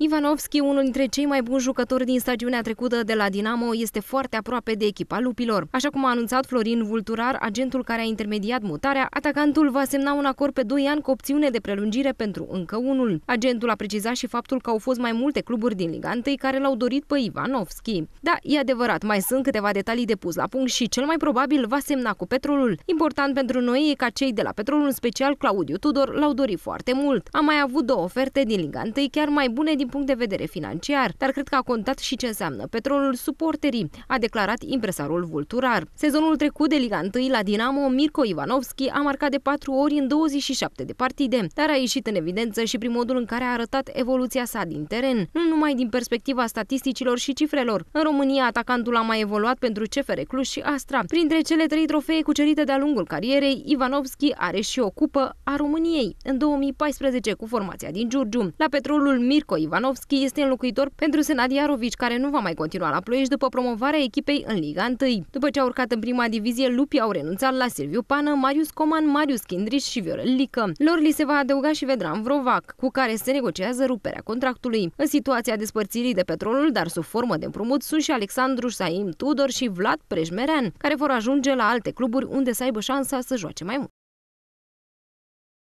Ivanovski, unul dintre cei mai buni jucători din stagiunea trecută de la Dinamo, este foarte aproape de echipa lupilor. Așa cum a anunțat Florin Vulturar, agentul care a intermediat mutarea, atacantul va semna un acord pe 2 ani cu opțiune de prelungire pentru încă unul. Agentul a precizat și faptul că au fost mai multe cluburi din Liga 1 care l-au dorit pe Ivanovski. Da, e adevărat, mai sunt câteva detalii de pus la punct și cel mai probabil va semna cu Petrolul. Important pentru noi e ca cei de la Petrolul, în special Claudiu Tudor, l-au dorit foarte mult. Am mai avut două oferte din Liga 1 chiar mai bune din din punct de vedere financiar, dar cred că a contat și ce înseamnă petrolul suporterii, a declarat impresarul vulturar. Sezonul trecut de Liga 1 la Dinamo, Mirko Ivanovski a marcat de 4 ori în 27 de partide, dar a ieșit în evidență și prin modul în care a arătat evoluția sa din teren, nu numai din perspectiva statisticilor și cifrelor. În România, atacantul a mai evoluat pentru CFR Cluj și Astra. Printre cele trei trofee cucerite de-a lungul carierei, Ivanovski are și o cupă a României în 2014 cu formația din Giurgiu. La petrolul Mirko Ivanovski Ivanovski este înlocuitor pentru Senad Iarovici, care nu va mai continua la Ploiești după promovarea echipei în Liga 1. După ce a urcat în prima divizie, lupii au renunțat la Silviu Pană, Marius Coman, Marius Chindriș și Viorel Lică. Lor li se va adăuga și Vedran Vrovac, cu care se negociază ruperea contractului. În situația despărțirii de petrolul, dar sub formă de împrumut, sunt și Alexandru Saim Tudor și Vlad Prejmerean, care vor ajunge la alte cluburi unde să aibă șansa să joace mai mult.